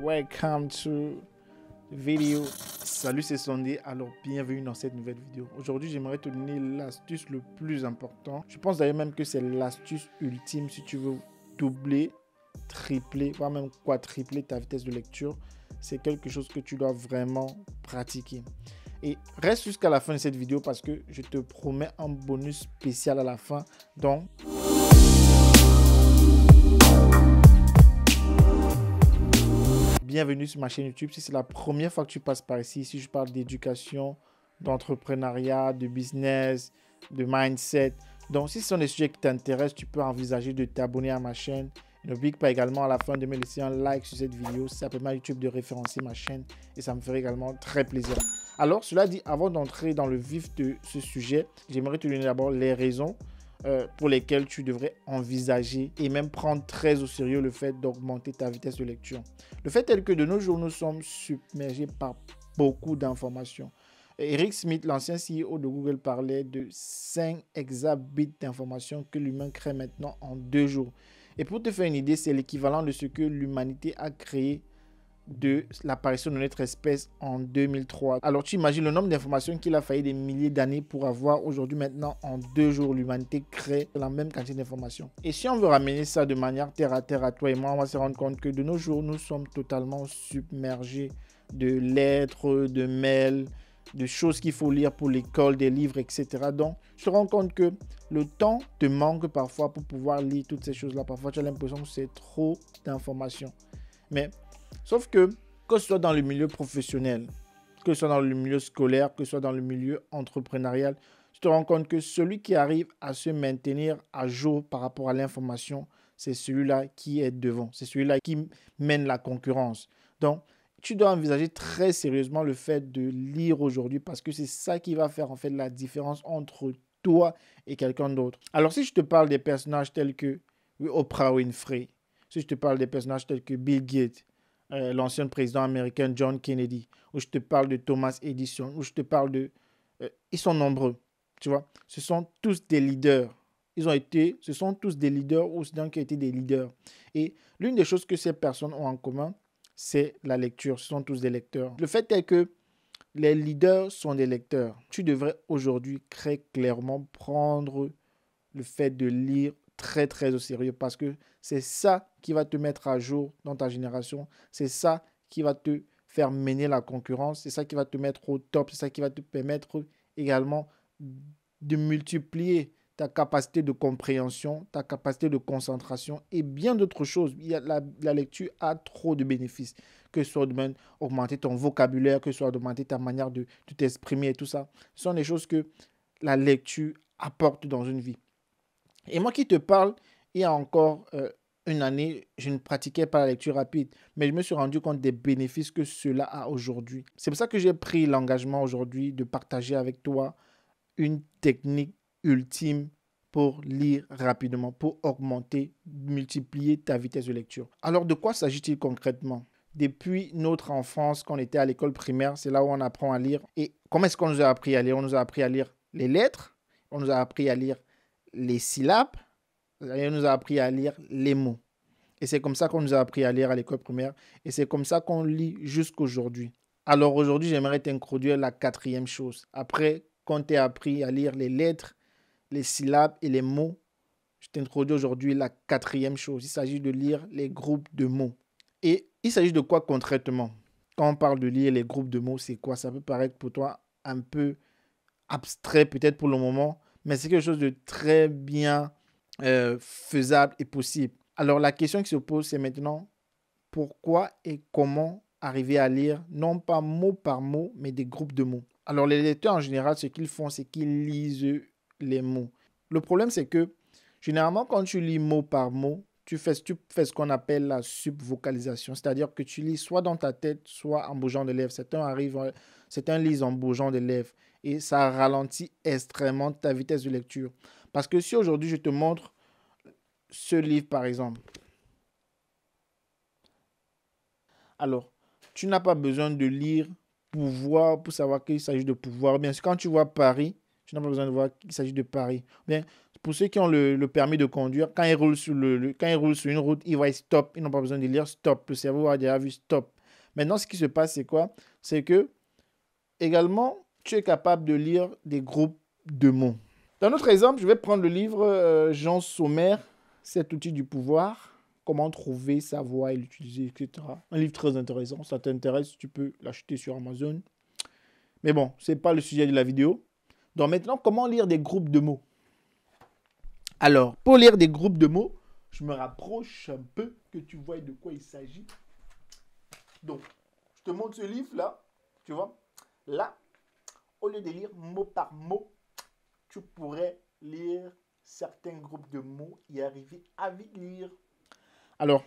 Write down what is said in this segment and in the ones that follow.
Welcome to the video. Salut, c'est Sandy. Alors, bienvenue dans cette nouvelle vidéo. Aujourd'hui, j'aimerais te donner l'astuce le plus important. Je pense d'ailleurs même que c'est l'astuce ultime si tu veux doubler, tripler, voire même quadrupler ta vitesse de lecture. C'est quelque chose que tu dois vraiment pratiquer. Et reste jusqu'à la fin de cette vidéo parce que je te promets un bonus spécial à la fin. Donc, bienvenue sur ma chaîne YouTube. Si c'est la première fois que tu passes par ici, si je parle d'éducation, d'entrepreneuriat, de business, de mindset. Donc si ce sont des sujets qui t'intéressent, tu peux envisager de t'abonner à ma chaîne. N'oublie pas également à la fin de me laisser un like sur cette vidéo. Ça permet à YouTube de référencer ma chaîne et ça me ferait également très plaisir. Alors, cela dit, avant d'entrer dans le vif de ce sujet, j'aimerais te donner d'abord les raisons euh, pour lesquels tu devrais envisager et même prendre très au sérieux le fait d'augmenter ta vitesse de lecture. Le fait est que de nos jours, nous sommes submergés par beaucoup d'informations. Eric Smith, l'ancien CEO de Google, parlait de 5 exabits d'informations que l'humain crée maintenant en deux jours. Et pour te faire une idée, c'est l'équivalent de ce que l'humanité a créé de l'apparition de notre espèce en 2003. Alors tu imagines le nombre d'informations qu'il a fallu des milliers d'années pour avoir aujourd'hui maintenant en deux jours l'humanité crée la même quantité d'informations. Et si on veut ramener ça de manière terre à terre à toi et moi, on va se rendre compte que de nos jours nous sommes totalement submergés de lettres, de mails, de choses qu'il faut lire pour l'école, des livres, etc. Donc, je te rends compte que le temps te manque parfois pour pouvoir lire toutes ces choses-là. Parfois, tu as l'impression que c'est trop d'informations. Mais Sauf que, que ce soit dans le milieu professionnel, que ce soit dans le milieu scolaire, que ce soit dans le milieu entrepreneurial, tu te rends compte que celui qui arrive à se maintenir à jour par rapport à l'information, c'est celui-là qui est devant, c'est celui-là qui mène la concurrence. Donc, tu dois envisager très sérieusement le fait de lire aujourd'hui parce que c'est ça qui va faire en fait la différence entre toi et quelqu'un d'autre. Alors si je te parle des personnages tels que Oprah Winfrey, si je te parle des personnages tels que Bill Gates, euh, l'ancien président américain John Kennedy, où je te parle de Thomas Edison, où je te parle de... Euh, ils sont nombreux, tu vois. Ce sont tous des leaders. Ils ont été, ce sont tous des leaders ou ceux qui a été des leaders. Et l'une des choses que ces personnes ont en commun, c'est la lecture. Ce sont tous des lecteurs. Le fait est que les leaders sont des lecteurs. Tu devrais aujourd'hui très clairement prendre le fait de lire très très au sérieux parce que c'est ça qui va te mettre à jour dans ta génération, c'est ça qui va te faire mener la concurrence, c'est ça qui va te mettre au top, c'est ça qui va te permettre également de multiplier ta capacité de compréhension, ta capacité de concentration et bien d'autres choses. Il la, lecture a trop de bénéfices, que ce soit de augmenter ton vocabulaire, que ce soit augmenter ta manière de, de t'exprimer et tout ça. Ce sont des choses que la lecture apporte dans une vie. Et moi qui te parle, il y a encore euh, une année, je ne pratiquais pas la lecture rapide, mais je me suis rendu compte des bénéfices que cela a aujourd'hui. C'est pour ça que j'ai pris l'engagement aujourd'hui de partager avec toi une technique ultime pour lire rapidement, pour augmenter, multiplier ta vitesse de lecture. Alors de quoi s'agit-il concrètement depuis notre enfance, quand on était à l'école primaire, c'est là où on apprend à lire. Et comment est-ce qu'on nous a appris à lire On nous a appris à lire les lettres, on nous a appris à lire les syllabes, on nous a appris à lire les mots. Et c'est comme ça qu'on nous a appris à lire à l'école primaire. Et c'est comme ça qu'on lit jusqu'aujourd'hui. Alors aujourd'hui, j'aimerais t'introduire la quatrième chose. Après qu'on t'ait appris à lire les lettres, les syllabes et les mots, je t'introduis aujourd'hui la quatrième chose. Il s'agit de lire les groupes de mots. Et il s'agit de quoi concrètement Quand on parle de lire les groupes de mots, c'est quoi Ça peut paraître pour toi un peu abstrait peut-être pour le moment, mais c'est quelque chose de très bien euh, faisable et possible. Alors la question qui se pose, c'est maintenant pourquoi et comment arriver à lire, non pas mot par mot, mais des groupes de mots. Alors les lecteurs en général, ce qu'ils font, c'est qu'ils lisent les mots. Le problème, c'est que généralement, quand tu lis mot par mot, tu fais, tu fais ce qu'on appelle la subvocalisation, c'est-à-dire que tu lis soit dans ta tête, soit en bougeant de lèvres. Certains euh, c'est un lisent en bougeant de lèvres et ça ralentit extrêmement ta vitesse de lecture. Parce que si aujourd'hui je te montre ce livre par exemple, alors tu n'as pas besoin de lire pour pour savoir qu'il s'agit de pouvoir. Bien sûr, quand tu vois Paris, tu n'as pas besoin de voir qu'il s'agit de Paris. Bien, pour ceux qui ont le, permis de conduire, quand ils, roulent sur le, quand sur une route, ils voient stop. Ils n'ont pas besoin de lire stop. Le cerveau a déjà vu stop. Maintenant, ce qui se passe, c'est quoi C'est que, également, tu es capable de lire des groupes de mots. Dans notre exemple, je vais prendre le livre euh, Jean Sommer, Cet outil du pouvoir, comment trouver sa voix et l'utiliser, etc. Un livre très intéressant. Ça t'intéresse, tu peux l'acheter sur Amazon. Mais bon, ce n'est pas le sujet de la vidéo. Donc maintenant, comment lire des groupes de mots alors, pour lire des groupes de mots, je me rapproche un peu, que tu vois de quoi il s'agit. Donc, je te montre ce livre-là, tu vois. Là, au lieu de lire mot par mot, tu pourrais lire certains groupes de mots et arriver à vite lire. Alors,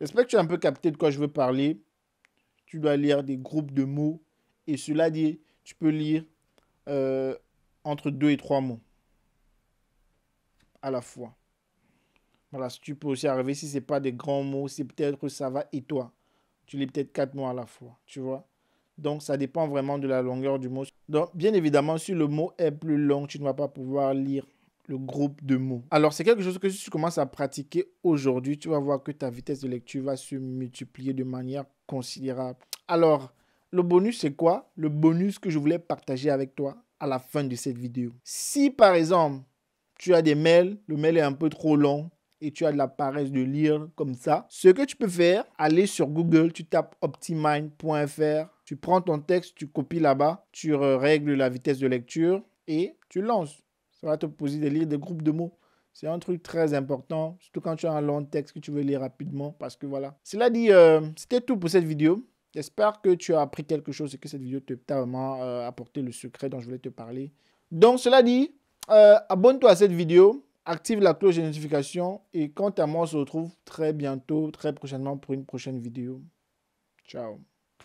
j'espère que tu as un peu capté de quoi je veux parler. Tu dois lire des groupes de mots et cela dit, tu peux lire euh, entre deux et trois mots à la fois. Voilà, si tu peux aussi arriver, si c'est pas des grands mots, c'est peut-être que ça va et toi. Tu lis peut-être quatre mots à la fois, tu vois. Donc, ça dépend vraiment de la longueur du mot. Donc, bien évidemment, si le mot est plus long, tu ne vas pas pouvoir lire le groupe de mots. Alors, c'est quelque chose que si tu commences à pratiquer aujourd'hui, tu vas voir que ta vitesse de lecture va se multiplier de manière considérable. Alors, le bonus, c'est quoi Le bonus que je voulais partager avec toi à la fin de cette vidéo. Si, par exemple, tu as des mails, le mail est un peu trop long et tu as de la paresse de lire comme ça. Ce que tu peux faire, aller sur Google, tu tapes optimind.fr, tu prends ton texte, tu copies là-bas, tu règles la vitesse de lecture et tu lances. Ça va te poser de lire des groupes de mots. C'est un truc très important, surtout quand tu as un long texte que tu veux lire rapidement, parce que voilà. Cela dit, euh, c'était tout pour cette vidéo. J'espère que tu as appris quelque chose et que cette vidéo t'a vraiment euh, apporté le secret dont je voulais te parler. Donc, cela dit, euh, abonne-toi à cette vidéo, active la cloche de notification et quant à moi, on se retrouve très bientôt, très prochainement pour une prochaine vidéo. Ciao.